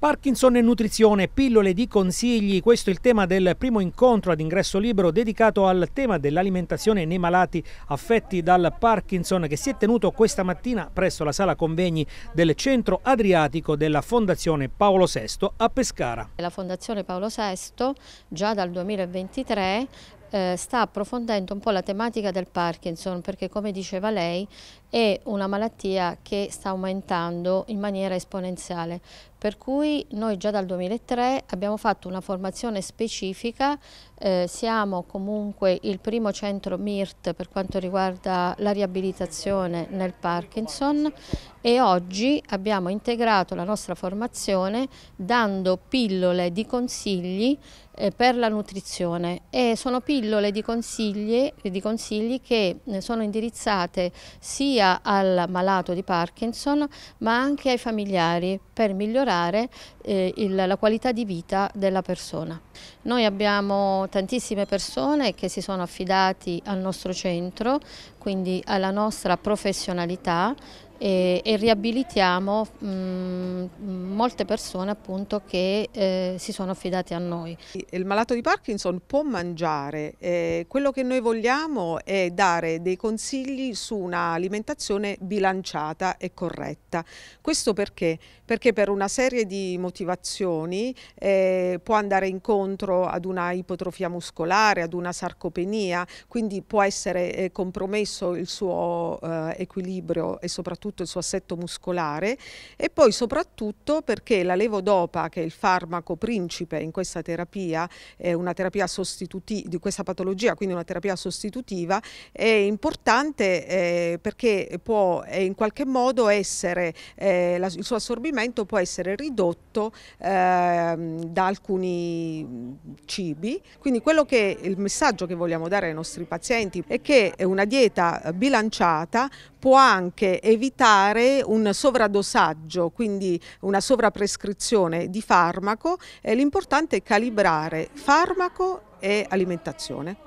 Parkinson e nutrizione, pillole di consigli, questo è il tema del primo incontro ad ingresso libero dedicato al tema dell'alimentazione nei malati affetti dal Parkinson che si è tenuto questa mattina presso la sala convegni del Centro Adriatico della Fondazione Paolo VI a Pescara. La Fondazione Paolo VI già dal 2023 eh, sta approfondendo un po' la tematica del Parkinson perché come diceva lei è una malattia che sta aumentando in maniera esponenziale per cui noi già dal 2003 abbiamo fatto una formazione specifica, eh, siamo comunque il primo centro MIRT per quanto riguarda la riabilitazione nel Parkinson e oggi abbiamo integrato la nostra formazione dando pillole di consigli eh, per la nutrizione e sono pillole di consigli, di consigli che eh, sono indirizzate sia al malato di Parkinson ma anche ai familiari per migliorare migliorare eh, il, la qualità di vita della persona. Noi abbiamo tantissime persone che si sono affidati al nostro centro, quindi alla nostra professionalità, e, e riabilitiamo mh, mm, molte persone appunto che eh, si sono affidate a noi. Il malato di Parkinson può mangiare, eh, quello che noi vogliamo è dare dei consigli su un'alimentazione bilanciata e corretta. Questo perché? Perché per una serie di motivazioni eh, può andare incontro ad una ipotrofia muscolare, ad una sarcopenia, quindi può essere eh, compromesso il suo eh, equilibrio e soprattutto tutto il suo assetto muscolare e poi soprattutto perché la levodopa, che è il farmaco principe in questa terapia, è una terapia sostitutiva di questa patologia, quindi una terapia sostitutiva, è importante eh, perché può in qualche modo essere, eh, la, il suo assorbimento può essere ridotto ehm, da alcuni cibi. Quindi quello che il messaggio che vogliamo dare ai nostri pazienti è che una dieta bilanciata può anche evitare un sovradosaggio, quindi una sovraprescrizione di farmaco l'importante è calibrare farmaco e alimentazione.